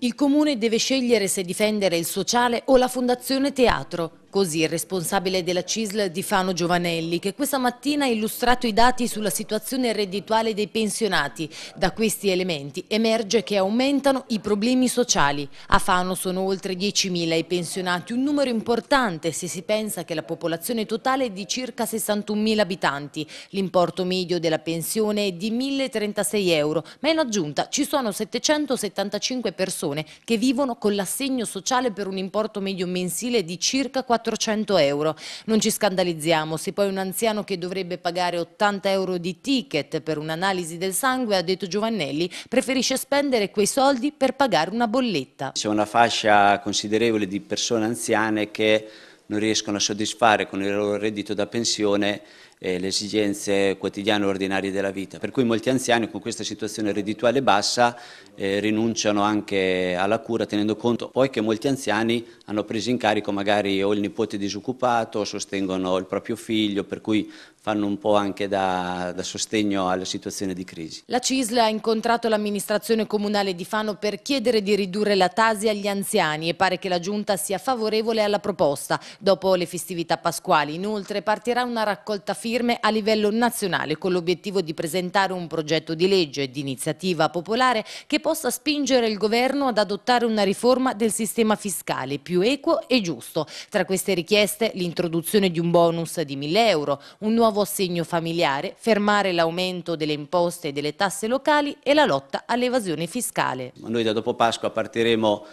Il comune deve scegliere se difendere il sociale o la fondazione teatro. Così il responsabile della CISL di Fano Giovanelli, che questa mattina ha illustrato i dati sulla situazione reddituale dei pensionati. Da questi elementi emerge che aumentano i problemi sociali. A Fano sono oltre 10.000 i pensionati, un numero importante se si pensa che la popolazione totale è di circa 61.000 abitanti. L'importo medio della pensione è di 1.036 euro, ma in aggiunta ci sono 775 persone che vivono con l'assegno sociale per un importo medio mensile di circa 400. 400 euro. Non ci scandalizziamo se poi un anziano che dovrebbe pagare 80 euro di ticket per un'analisi del sangue, ha detto Giovannelli, preferisce spendere quei soldi per pagare una bolletta. C'è una fascia considerevole di persone anziane che non riescono a soddisfare con il loro reddito da pensione eh, le esigenze quotidiane e ordinarie della vita. Per cui molti anziani con questa situazione reddituale bassa eh, rinunciano anche alla cura tenendo conto poi che molti anziani hanno preso in carico magari o il nipote disoccupato o sostengono il proprio figlio per cui fanno un po' anche da, da sostegno alla situazione di crisi. La CISL ha incontrato l'amministrazione comunale di Fano per chiedere di ridurre la tasi agli anziani e pare che la giunta sia favorevole alla proposta. Dopo le festività pasquali inoltre partirà una raccolta firme a livello nazionale con l'obiettivo di presentare un progetto di legge e di iniziativa popolare che possa spingere il governo ad adottare una riforma del sistema fiscale più equo e giusto. Tra queste richieste l'introduzione di un bonus di 1000 euro, un nuovo nuovo assegno familiare, fermare l'aumento delle imposte e delle tasse locali e la lotta all'evasione fiscale. Noi da dopo Pasqua partiremo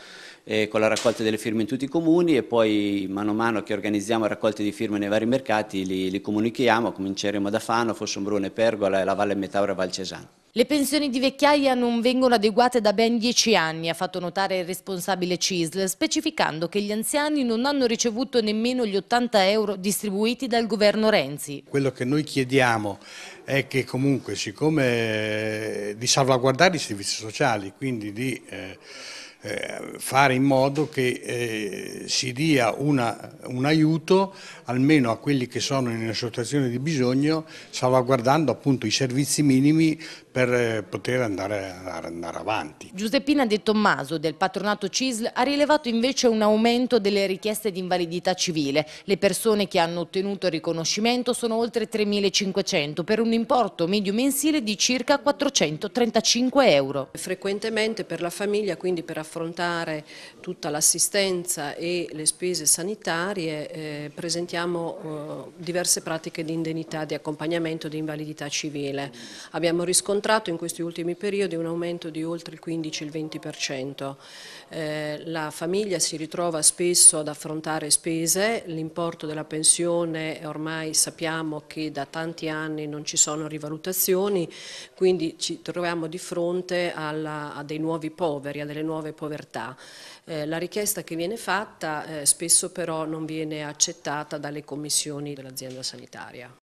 eh, con la raccolta delle firme in tutti i comuni e poi mano a mano che organizziamo raccolte di firme nei vari mercati li, li comunichiamo, cominceremo da Fano, Fossombrone, Pergola e la Valle Metauro e Val Cesano. Le pensioni di vecchiaia non vengono adeguate da ben dieci anni, ha fatto notare il responsabile CISL, specificando che gli anziani non hanno ricevuto nemmeno gli 80 euro distribuiti dal governo Renzi. Quello che noi chiediamo è che comunque, siccome eh, di salvaguardare i servizi sociali, quindi di... Eh, eh, fare in modo che eh, si dia una, un aiuto almeno a quelli che sono in una situazione di bisogno salvaguardando appunto i servizi minimi per eh, poter andare, andare avanti. Giuseppina De Tommaso del patronato CISL ha rilevato invece un aumento delle richieste di invalidità civile. Le persone che hanno ottenuto il riconoscimento sono oltre 3.500 per un importo medio mensile di circa 435 euro. Frequentemente per la famiglia, quindi per affrontare tutta l'assistenza e le spese sanitarie, eh, presentiamo eh, diverse pratiche di indennità di accompagnamento di invalidità civile. Abbiamo riscontrato riscontrato in questi ultimi periodi un aumento di oltre il 15-20%. Eh, la famiglia si ritrova spesso ad affrontare spese, l'importo della pensione ormai sappiamo che da tanti anni non ci sono rivalutazioni, quindi ci troviamo di fronte alla, a dei nuovi poveri, a delle nuove povertà. Eh, la richiesta che viene fatta eh, spesso però non viene accettata dalle commissioni dell'azienda sanitaria.